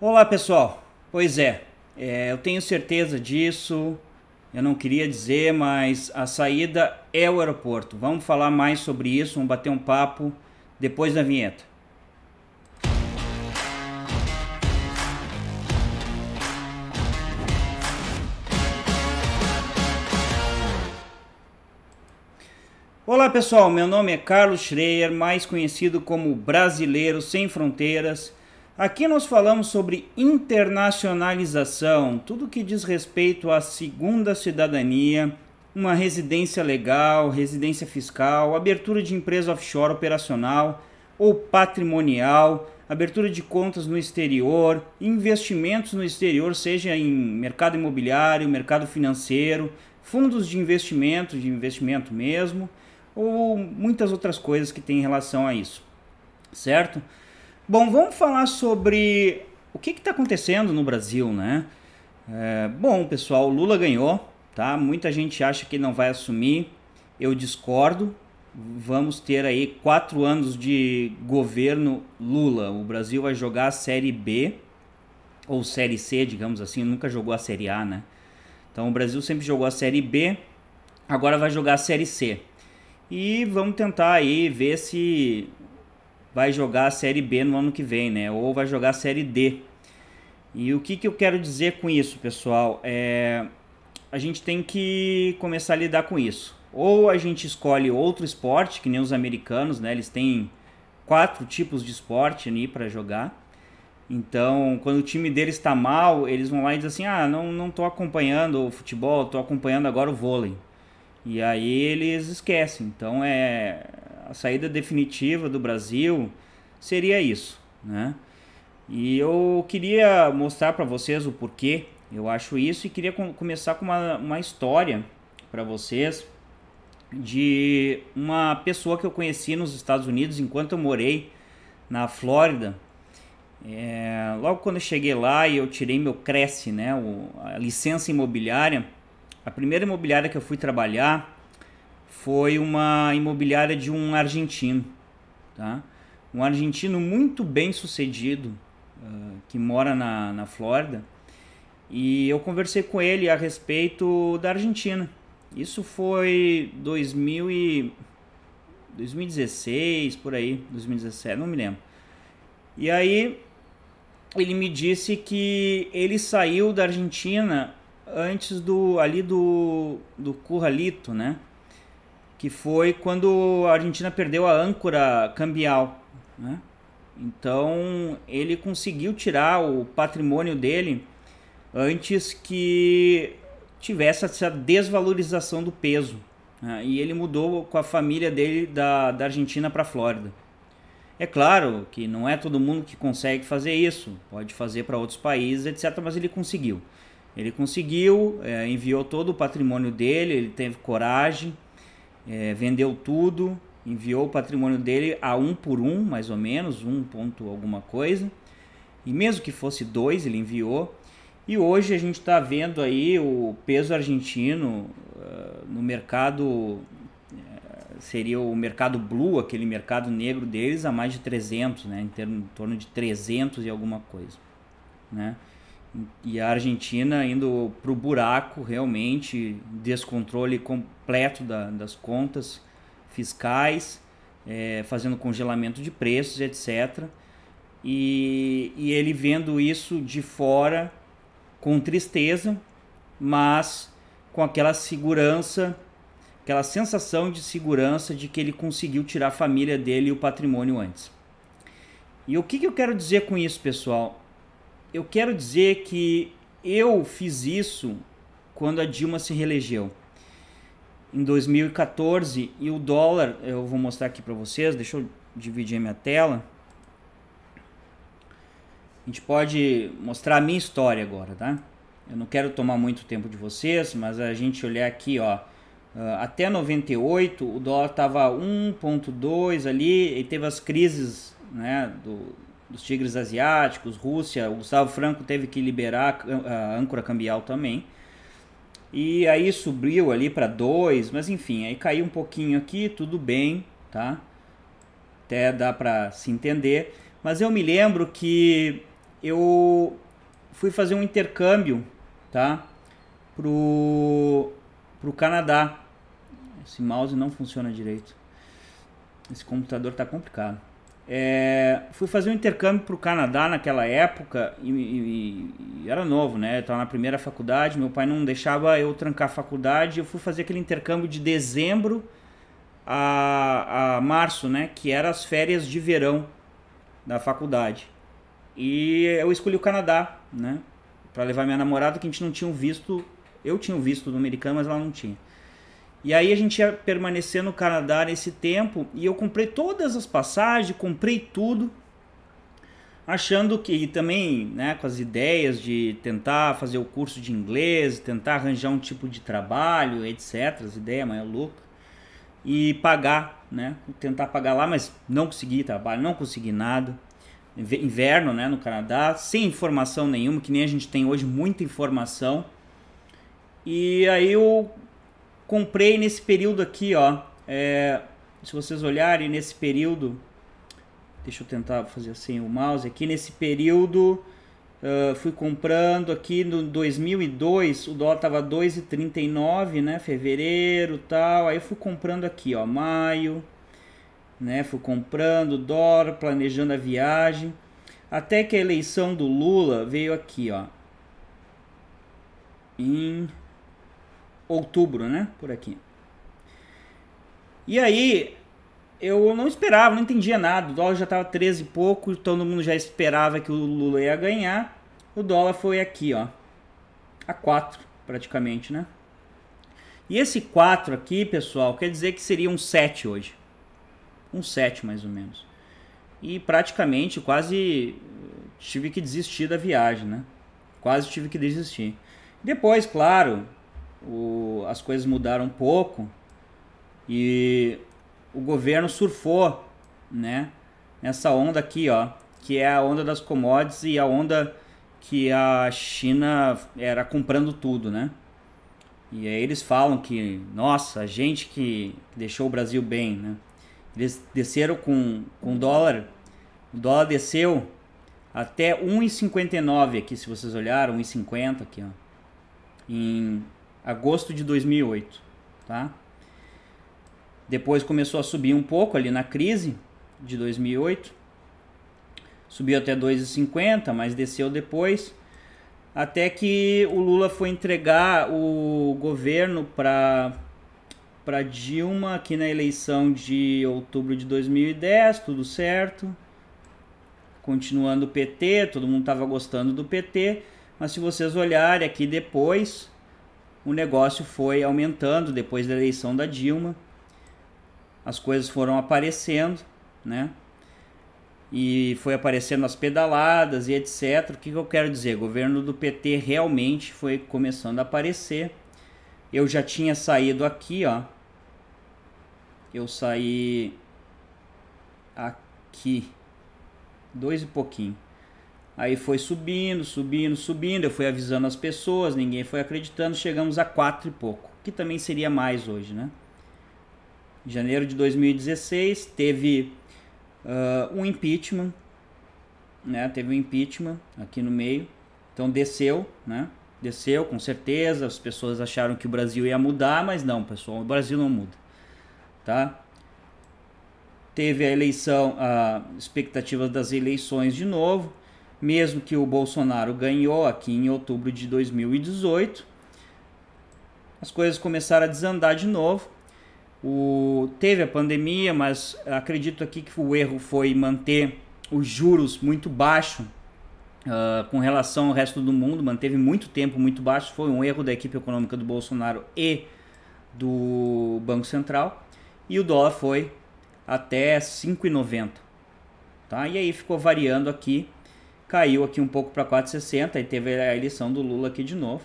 Olá pessoal, pois é, é, eu tenho certeza disso, eu não queria dizer, mas a saída é o aeroporto. Vamos falar mais sobre isso, vamos bater um papo depois da vinheta. Olá pessoal, meu nome é Carlos Schreier, mais conhecido como Brasileiro Sem Fronteiras Aqui nós falamos sobre internacionalização, tudo que diz respeito à segunda cidadania, uma residência legal, residência fiscal, abertura de empresa offshore operacional ou patrimonial, abertura de contas no exterior, investimentos no exterior, seja em mercado imobiliário, mercado financeiro, fundos de investimento, de investimento mesmo, ou muitas outras coisas que têm relação a isso, certo? Bom, vamos falar sobre o que está acontecendo no Brasil, né? É, bom, pessoal, Lula ganhou, tá? Muita gente acha que não vai assumir. Eu discordo. Vamos ter aí quatro anos de governo Lula. O Brasil vai jogar a Série B ou Série C, digamos assim. Nunca jogou a Série A, né? Então o Brasil sempre jogou a Série B. Agora vai jogar a Série C. E vamos tentar aí ver se vai jogar a Série B no ano que vem, né? Ou vai jogar a Série D. E o que, que eu quero dizer com isso, pessoal? É, a gente tem que começar a lidar com isso. Ou a gente escolhe outro esporte, que nem os americanos, né? Eles têm quatro tipos de esporte ali para jogar. Então, quando o time deles está mal, eles vão lá e dizem assim: ah, não, não tô acompanhando o futebol, tô acompanhando agora o vôlei. E aí eles esquecem. Então é a saída definitiva do Brasil seria isso, né? E eu queria mostrar para vocês o porquê eu acho isso e queria com, começar com uma, uma história para vocês de uma pessoa que eu conheci nos Estados Unidos enquanto eu morei na Flórida. É, logo quando eu cheguei lá e eu tirei meu Cresce, né, o, a licença imobiliária, a primeira imobiliária que eu fui trabalhar foi uma imobiliária de um argentino, tá? Um argentino muito bem sucedido uh, que mora na, na Flórida e eu conversei com ele a respeito da Argentina. Isso foi 2000 e 2016 por aí, 2017, não me lembro. E aí ele me disse que ele saiu da Argentina antes do ali do do Curralito, né? que foi quando a Argentina perdeu a âncora cambial. Né? Então ele conseguiu tirar o patrimônio dele antes que tivesse essa desvalorização do peso. Né? E ele mudou com a família dele da, da Argentina para a Flórida. É claro que não é todo mundo que consegue fazer isso, pode fazer para outros países, etc. Mas ele conseguiu. Ele conseguiu, é, enviou todo o patrimônio dele, ele teve coragem é, vendeu tudo, enviou o patrimônio dele a um por um, mais ou menos, um ponto alguma coisa. E mesmo que fosse dois, ele enviou. E hoje a gente está vendo aí o peso argentino uh, no mercado, uh, seria o mercado blue, aquele mercado negro deles, a mais de 300, né? em, termo, em torno de 300 e alguma coisa. Né? e a Argentina indo para o buraco realmente, descontrole completo da, das contas fiscais, é, fazendo congelamento de preços, etc. E, e ele vendo isso de fora com tristeza, mas com aquela segurança, aquela sensação de segurança de que ele conseguiu tirar a família dele e o patrimônio antes. E o que, que eu quero dizer com isso, pessoal? eu quero dizer que eu fiz isso quando a Dilma se reelegeu. Em 2014, e o dólar, eu vou mostrar aqui para vocês, deixa eu dividir minha tela. A gente pode mostrar a minha história agora, tá? Eu não quero tomar muito tempo de vocês, mas a gente olhar aqui, ó, ah, até 98 o dólar tava 1.2 ali e teve as crises, né, do dos tigres asiáticos, Rússia, o Gustavo Franco teve que liberar a âncora cambial também. E aí subiu ali para 2, mas enfim, aí caiu um pouquinho aqui, tudo bem, tá? Até dá para se entender, mas eu me lembro que eu fui fazer um intercâmbio, tá? Pro pro Canadá. Esse mouse não funciona direito. Esse computador tá complicado. É, fui fazer um intercâmbio para o Canadá naquela época e, e, e era novo, né? Estava na primeira faculdade, meu pai não deixava eu trancar a faculdade. Eu fui fazer aquele intercâmbio de dezembro a, a março, né? Que eram as férias de verão da faculdade. E eu escolhi o Canadá, né? Para levar minha namorada, que a gente não tinha visto. Eu tinha visto do americano, mas ela não tinha. E aí a gente ia permanecer no Canadá nesse tempo e eu comprei todas as passagens, comprei tudo, achando que e também, né, com as ideias de tentar fazer o curso de inglês, tentar arranjar um tipo de trabalho, etc, as ideias mais é louco e pagar, né, tentar pagar lá, mas não consegui trabalho, não consegui nada. Inverno, né, no Canadá, sem informação nenhuma, que nem a gente tem hoje muita informação. E aí eu comprei nesse período aqui, ó. É, se vocês olharem nesse período, deixa eu tentar fazer assim o mouse aqui. Nesse período, uh, fui comprando aqui no 2002, o dólar tava 2,39, né? Fevereiro tal. Aí eu fui comprando aqui, ó, maio, né? Fui comprando dólar, planejando a viagem. Até que a eleição do Lula veio aqui, ó. Em outubro, né? Por aqui. E aí, eu não esperava, não entendia nada. O dólar já estava 13 e pouco, todo mundo já esperava que o Lula ia ganhar. O dólar foi aqui, ó. A 4, praticamente, né? E esse 4 aqui, pessoal, quer dizer que seria um 7 hoje. Um 7, mais ou menos. E praticamente quase eh, tive que desistir da viagem, né? Quase tive que desistir. Depois, claro, o, as coisas mudaram um pouco e o governo surfou, né? Nessa onda aqui, ó, que é a onda das commodities e a onda que a China era comprando tudo, né? E aí eles falam que, nossa, a gente que deixou o Brasil bem, né? Eles desceram com, com dólar, o dólar desceu até 1,59 aqui, se vocês olharam, 1,50 aqui, ó. Em agosto de 2008, tá? Depois começou a subir um pouco ali na crise de 2008. Subiu até 2,50, mas desceu depois até que o Lula foi entregar o governo para para Dilma aqui na eleição de outubro de 2010, tudo certo. Continuando o PT, todo mundo estava gostando do PT, mas se vocês olharem aqui depois, o negócio foi aumentando depois da eleição da Dilma. As coisas foram aparecendo, né? E foi aparecendo as pedaladas e etc. O que, que eu quero dizer? O governo do PT realmente foi começando a aparecer. Eu já tinha saído aqui, ó. Eu saí aqui dois e pouquinho. Aí foi subindo, subindo, subindo. Eu fui avisando as pessoas, ninguém foi acreditando. Chegamos a quatro e pouco, que também seria mais hoje, né? janeiro de 2016 teve uh, um impeachment, né? Teve um impeachment aqui no meio. Então desceu, né? Desceu, com certeza. As pessoas acharam que o Brasil ia mudar, mas não, pessoal. O Brasil não muda, tá? Teve a eleição, a expectativa das eleições de novo mesmo que o Bolsonaro ganhou aqui em outubro de 2018, as coisas começaram a desandar de novo. O, teve a pandemia, mas acredito aqui que o erro foi manter os juros muito baixo uh, com relação ao resto do mundo, manteve muito tempo muito baixo, foi um erro da equipe econômica do Bolsonaro e do Banco Central, e o dólar foi até 5,90. Tá? E aí ficou variando aqui caiu aqui um pouco para 4,60 e teve a eleição do Lula aqui de novo.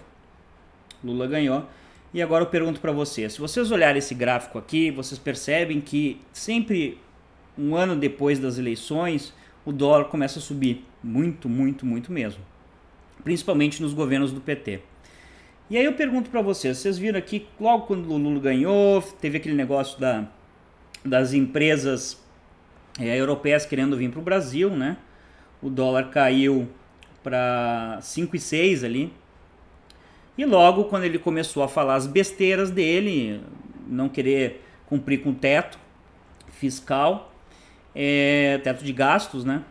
Lula ganhou. E agora eu pergunto para vocês, se vocês olharem esse gráfico aqui, vocês percebem que sempre um ano depois das eleições, o dólar começa a subir muito, muito, muito mesmo, principalmente nos governos do PT. E aí eu pergunto para vocês, vocês viram aqui logo quando o Lula ganhou, teve aquele negócio da, das empresas é, europeias querendo vir para o Brasil, né? o dólar caiu para 5,6 ali. E logo quando ele começou a falar as besteiras dele, não querer cumprir com o teto fiscal, é, teto de gastos, né?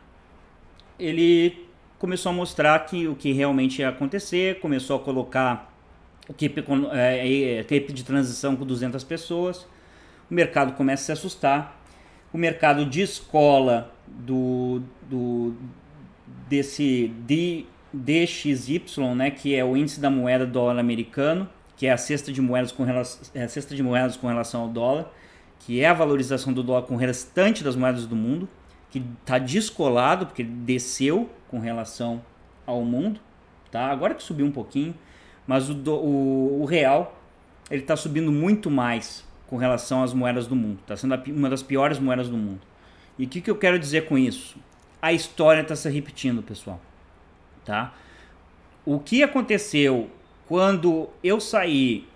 Ele começou a mostrar que o que realmente ia acontecer, começou a colocar equipe, é, equipe é, é, de transição com 200 pessoas, o mercado começa a se assustar, o mercado de escola do, do desse D, DXY, né, que é o índice da moeda dólar americano, que é a cesta de moedas com relação, é a cesta de moedas com relação ao dólar, que é a valorização do dólar com o restante das moedas do mundo, que está descolado porque ele desceu com relação ao mundo, tá? Agora que subiu um pouquinho, mas o, do, o, o real ele está subindo muito mais com relação às moedas do mundo. Está sendo uma das piores moedas do mundo. E o que, que eu quero dizer com isso? a história está se repetindo, pessoal. Tá? O que aconteceu quando eu saí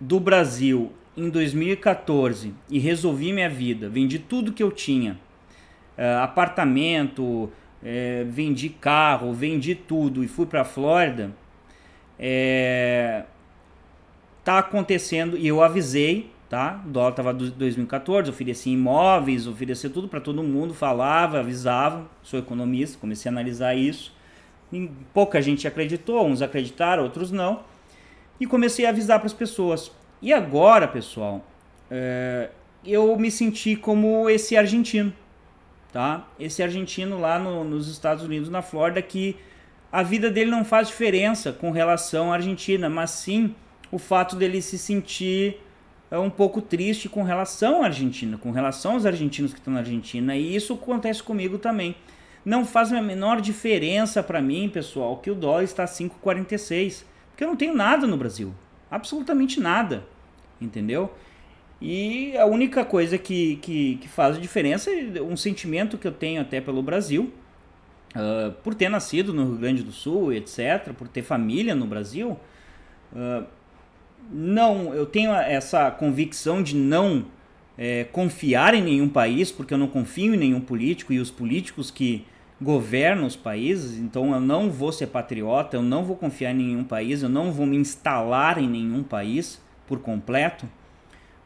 do Brasil em 2014 e resolvi minha vida, vendi tudo que eu tinha, uh, apartamento, eh, vendi carro, vendi tudo e fui para a Flórida, está eh, tá acontecendo e eu avisei tá? O dólar estava 2014, oferecia imóveis, oferecia tudo para todo mundo, falava, avisava. Sou economista, comecei a analisar isso. Pouca gente acreditou, uns acreditaram, outros não. E comecei a avisar para as pessoas. E agora, pessoal, é, eu me senti como esse argentino, tá? Esse argentino lá no, nos Estados Unidos, na Flórida, que a vida dele não faz diferença com relação à Argentina, mas sim o fato dele se sentir é um pouco triste com relação à Argentina, com relação aos argentinos que estão na Argentina, e isso acontece comigo também. Não faz a menor diferença para mim, pessoal, que o dólar está 5,46, porque eu não tenho nada no Brasil, absolutamente nada, entendeu? E a única coisa que, que, que faz diferença é um sentimento que eu tenho até pelo Brasil, uh, por ter nascido no Rio Grande do Sul, etc., por ter família no Brasil, uh, não, eu tenho essa convicção de não é, confiar em nenhum país, porque eu não confio em nenhum político e os políticos que governam os países, então eu não vou ser patriota, eu não vou confiar em nenhum país, eu não vou me instalar em nenhum país por completo.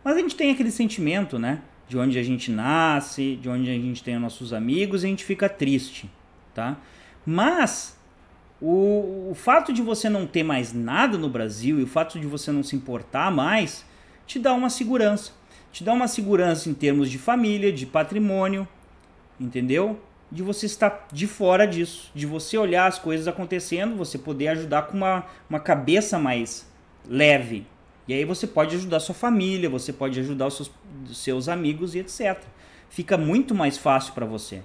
Mas a gente tem aquele sentimento, né? De onde a gente nasce, de onde a gente tem nossos amigos, e a gente fica triste, tá? Mas o, o fato de você não ter mais nada no Brasil e o fato de você não se importar mais te dá uma segurança. Te dá uma segurança em termos de família, de patrimônio, entendeu? De você estar de fora disso, de você olhar as coisas acontecendo, você poder ajudar com uma, uma cabeça mais leve. E aí você pode ajudar sua família, você pode ajudar os seus, seus amigos e etc. Fica muito mais fácil para você.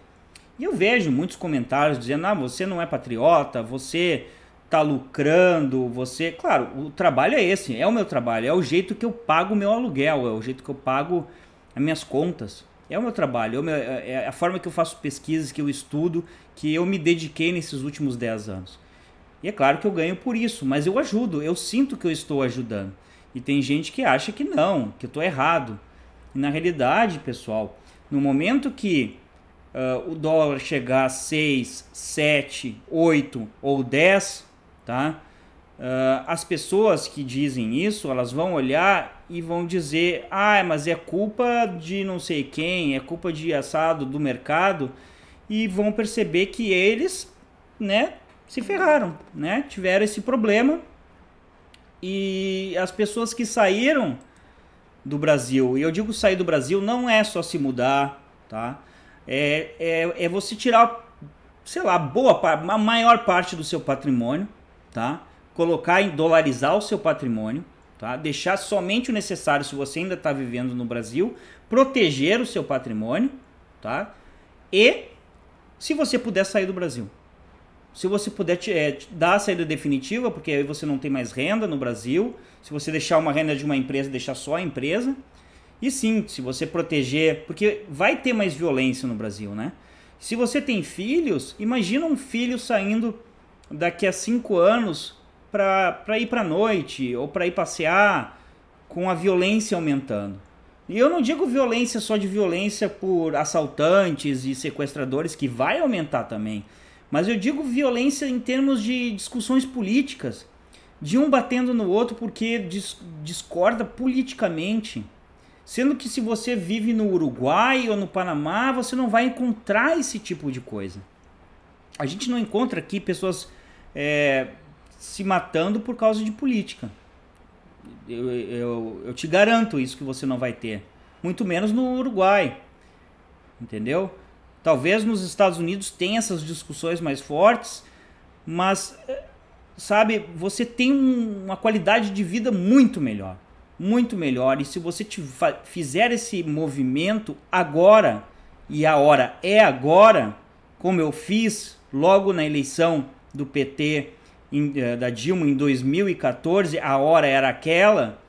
E eu vejo muitos comentários dizendo: ah, você não é patriota, você tá lucrando, você. Claro, o trabalho é esse, é o meu trabalho, é o jeito que eu pago o meu aluguel, é o jeito que eu pago as minhas contas. É o meu trabalho, é, é, é a forma que eu faço pesquisas, que eu estudo, que eu me dediquei nesses últimos 10 anos. E é claro que eu ganho por isso, mas eu ajudo, eu sinto que eu estou ajudando. E tem gente que acha que não, que eu estou errado. E na realidade, pessoal, no momento que uh, o dólar chegar a 6, 7, 8 ou 10, tá? Uh, as pessoas que dizem isso, elas vão olhar e vão dizer: ah, mas é culpa de não sei quem, é culpa de assado do mercado, e vão perceber que eles, né, se ferraram, né, tiveram esse problema. E as pessoas que saíram do Brasil, e eu digo sair do Brasil não é só se mudar, tá? é, é, é você tirar, sei lá, boa a maior parte do seu patrimônio, tá? Colocar em dolarizar o seu patrimônio, tá? Deixar somente o necessário se você ainda está vivendo no Brasil, proteger o seu patrimônio, tá? E se você puder sair do Brasil. Se você puder te, é, te dar a saída definitiva, porque aí você não tem mais renda no Brasil. Se você deixar uma renda de uma empresa, deixar só a empresa, e sim, se você proteger, porque vai ter mais violência no Brasil, né? Se você tem filhos, imagina um filho saindo daqui a cinco anos para ir para noite ou para ir passear com a violência aumentando. E eu não digo violência só de violência por assaltantes e sequestradores, que vai aumentar também. Mas eu digo violência em termos de discussões políticas, de um batendo no outro porque discorda politicamente. Sendo que se você vive no Uruguai ou no Panamá, você não vai encontrar esse tipo de coisa. A gente não encontra aqui pessoas é, se matando por causa de política. Eu, eu, eu te garanto isso que você não vai ter. Muito menos no Uruguai. Entendeu? Talvez nos Estados Unidos tenha essas discussões mais fortes, mas, é, sabe, você tem uma qualidade de vida muito melhor muito melhor. E se você fizer esse movimento agora, e a hora é agora, como eu fiz logo na eleição do PT em, eh, da Dilma em 2014, a hora era aquela,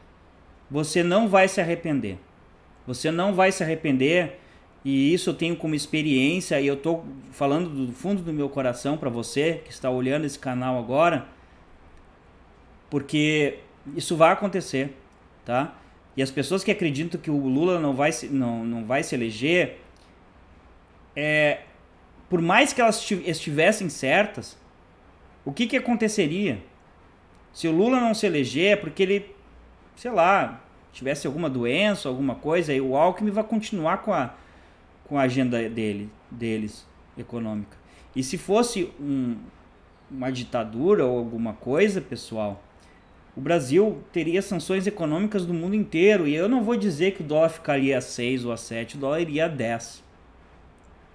você não vai se arrepender. Você não vai se arrepender. E isso eu tenho como experiência e eu estou falando do fundo do meu coração para você que está olhando esse canal agora, porque isso vai acontecer tá? E as pessoas que acreditam que o Lula não vai se, não, não vai se eleger, é, por mais que elas estivessem certas, o que, que aconteceria? Se o Lula não se eleger, é porque ele, sei lá, tivesse alguma doença, alguma coisa, e o Alckmin vai continuar com a, com a agenda dele, deles, econômica. E se fosse um, uma ditadura ou alguma coisa, pessoal, o Brasil teria sanções econômicas do mundo inteiro. E eu não vou dizer que o dólar ficaria a 6 ou a 7, o dólar iria a 10.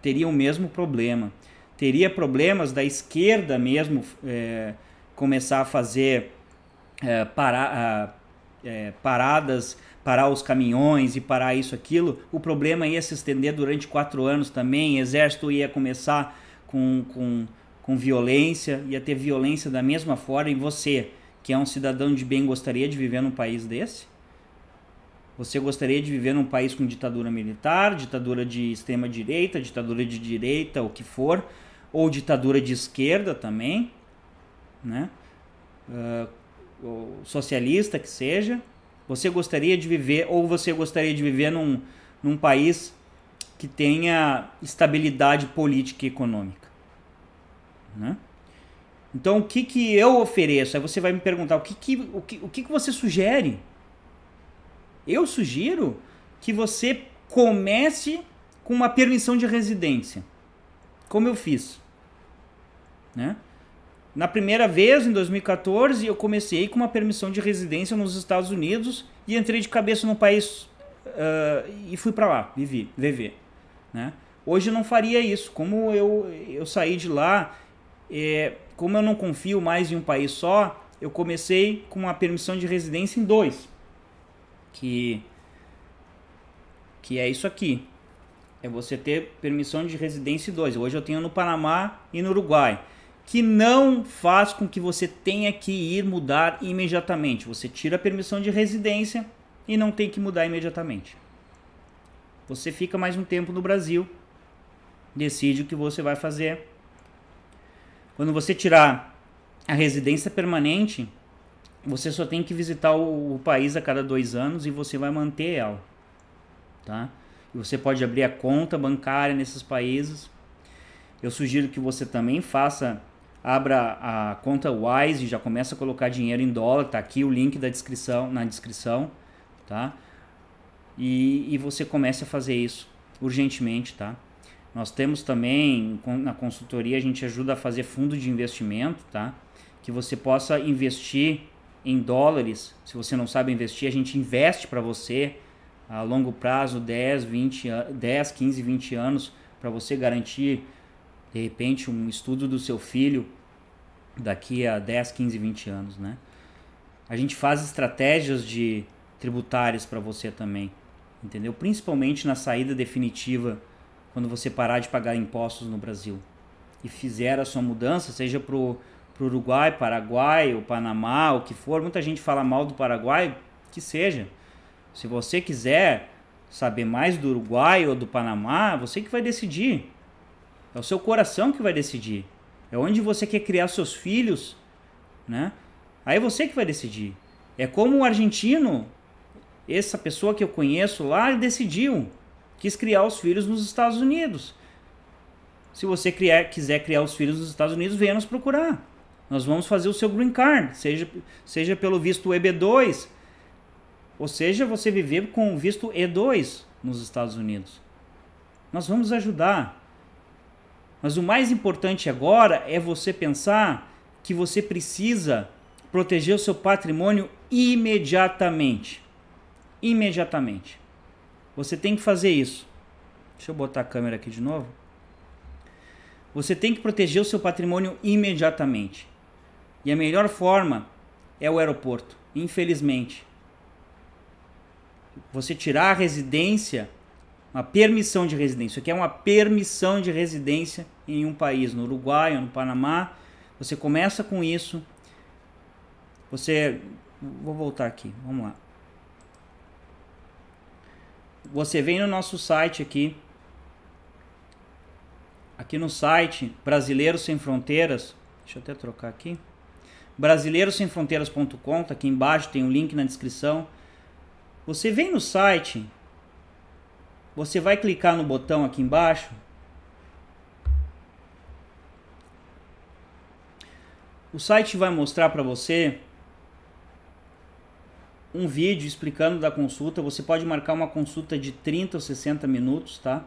Teria o mesmo problema. Teria problemas da esquerda mesmo é, começar a fazer é, para, é, paradas, parar os caminhões e parar isso, aquilo. O problema ia se estender durante quatro anos também. O exército ia começar com, com, com violência, ia ter violência da mesma forma. E você que é um cidadão de bem gostaria de viver num país desse? Você gostaria de viver num país com ditadura militar, ditadura de extrema direita, ditadura de direita, o que for, ou ditadura de esquerda também, né? Uh, socialista que seja? Você gostaria de viver, ou você gostaria de viver num, num país que tenha estabilidade política e econômica? Né? Então, o que, que eu ofereço? Aí você vai me perguntar, o que, que, o que, o que, que você sugere? Eu sugiro que você comece com uma permissão de residência, como eu fiz. Né? Na primeira vez, em 2014, eu comecei com uma permissão de residência nos Estados Unidos e entrei de cabeça no país uh, e fui para lá, vivi, viver. Né? Hoje eu não faria isso. Como eu, eu saí de lá, eh, como eu não confio mais em um país só, eu comecei com uma permissão de residência em dois. Que, que é isso aqui. É você ter permissão de residência em dois. Hoje eu tenho no Panamá e no Uruguai. Que não faz com que você tenha que ir mudar imediatamente. Você tira a permissão de residência e não tem que mudar imediatamente. Você fica mais um tempo no Brasil, decide o que você vai fazer quando você tirar a residência permanente, você só tem que visitar o, o país a cada dois anos e você vai manter ela, tá? E você pode abrir a conta bancária nesses países. Eu sugiro que você também faça, abra a conta Wise e já começa a colocar dinheiro em dólar. Tá aqui o link da descrição, na descrição, tá? E, e você comece a fazer isso urgentemente, tá? Nós temos também, na consultoria, a gente ajuda a fazer fundo de investimento, tá? Que você possa investir em dólares. Se você não sabe investir, a gente investe para você a longo prazo, 10, 20, 10 15, 20 anos, para você garantir, de repente, um estudo do seu filho daqui a 10, 15, 20 anos, né? A gente faz estratégias de tributárias para você também, entendeu? Principalmente na saída definitiva quando você parar de pagar impostos no Brasil e fizer a sua mudança, seja para o Uruguai, Paraguai, o Panamá, o que for, muita gente fala mal do Paraguai, que seja. Se você quiser saber mais do Uruguai ou do Panamá, você que vai decidir. É o seu coração que vai decidir. É onde você quer criar seus filhos, né? Aí é você que vai decidir. É como o um argentino, essa pessoa que eu conheço lá, decidiu quis criar os filhos nos Estados Unidos. Se você criar, quiser criar os filhos nos Estados Unidos, venha nos procurar. Nós vamos fazer o seu green card, seja, seja pelo visto EB2, ou seja, você viver com o visto E2 nos Estados Unidos. Nós vamos ajudar. Mas o mais importante agora é você pensar que você precisa proteger o seu patrimônio imediatamente. Imediatamente. Você tem que fazer isso. Deixa eu botar a câmera aqui de novo. Você tem que proteger o seu patrimônio imediatamente. E a melhor forma é o aeroporto, infelizmente. Você tirar a residência, uma permissão de residência, o que é uma permissão de residência em um país, no Uruguai ou no Panamá. Você começa com isso. Você. Vou voltar aqui, vamos lá você vem no nosso site aqui, aqui no site Brasileiros Sem Fronteiras, deixa eu até trocar aqui, Brasileirossemfronteiras.com, tá aqui embaixo, tem um link na descrição. Você vem no site, você vai clicar no botão aqui embaixo. O site vai mostrar para você um vídeo explicando da consulta. Você pode marcar uma consulta de 30 ou 60 minutos, tá?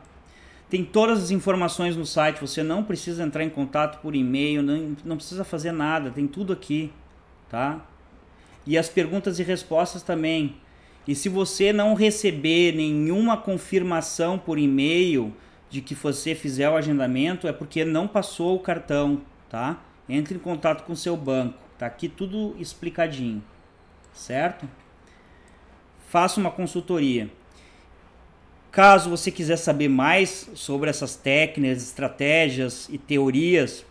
Tem todas as informações no site, você não precisa entrar em contato por e-mail, não, não precisa fazer nada, tem tudo aqui, tá? E as perguntas e respostas também. E se você não receber nenhuma confirmação por e-mail de que você fizer o agendamento, é porque não passou o cartão, tá? Entre em contato com seu banco, tá aqui tudo explicadinho, certo? faça uma consultoria. Caso você quiser saber mais sobre essas técnicas, estratégias e teorias,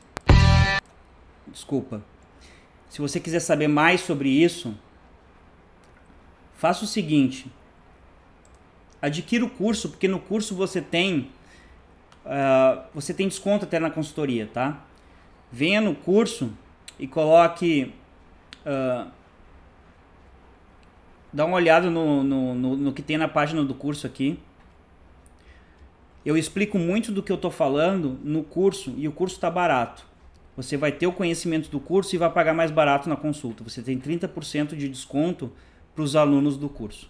desculpa. Se você quiser saber mais sobre isso, faça o seguinte: adquira o curso, porque no curso você tem uh, você tem desconto até na consultoria, tá? Venha no curso e coloque uh, dá uma olhada no, no, no, no, que tem na página do curso aqui. Eu explico muito do que eu estou falando no curso e o curso está barato. Você vai ter o conhecimento do curso e vai pagar mais barato na consulta. Você tem 30% de desconto para os alunos do curso.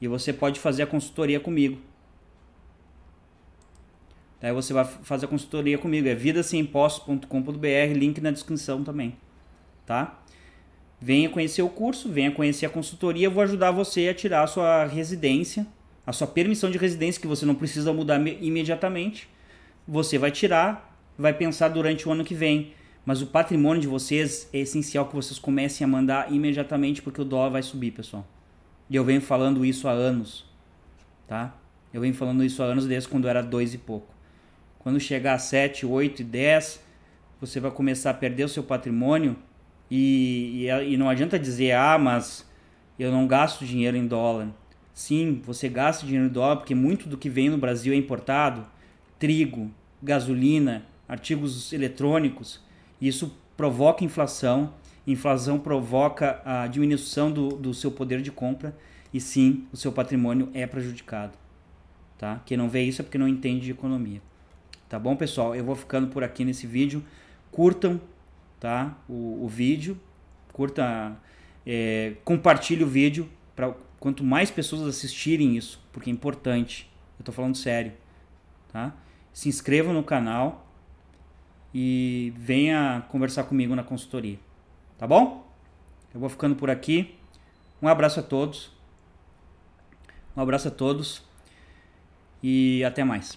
E você pode fazer a consultoria comigo. Daí você vai fazer a consultoria comigo. É vidassemimpostos.com.br, link na descrição também. Tá? Venha conhecer o curso, venha conhecer a consultoria, vou ajudar você a tirar a sua residência, a sua permissão de residência, que você não precisa mudar imediatamente. Você vai tirar, vai pensar durante o ano que vem. Mas o patrimônio de vocês é essencial que vocês comecem a mandar imediatamente, porque o dólar vai subir, pessoal. E eu venho falando isso há anos, tá? Eu venho falando isso há anos desde quando era dois e pouco. Quando chegar a 7, 8 e 10, você vai começar a perder o seu patrimônio e, e, é, e não adianta dizer, ah, mas eu não gasto dinheiro em dólar. Sim, você gasta dinheiro em dólar porque muito do que vem no Brasil é importado: trigo, gasolina, artigos eletrônicos. Isso provoca inflação, inflação provoca a diminuição do, do seu poder de compra e sim, o seu patrimônio é prejudicado. Tá? Quem não vê isso é porque não entende de economia. Tá bom, pessoal? Eu vou ficando por aqui nesse vídeo. Curtam, tá? O, o vídeo, curta, é, compartilhe o vídeo para quanto mais pessoas assistirem isso, porque é importante. Eu estou falando sério, tá? Se inscreva no canal e venha conversar comigo na consultoria, tá bom? Eu vou ficando por aqui. Um abraço a todos. Um abraço a todos e até mais.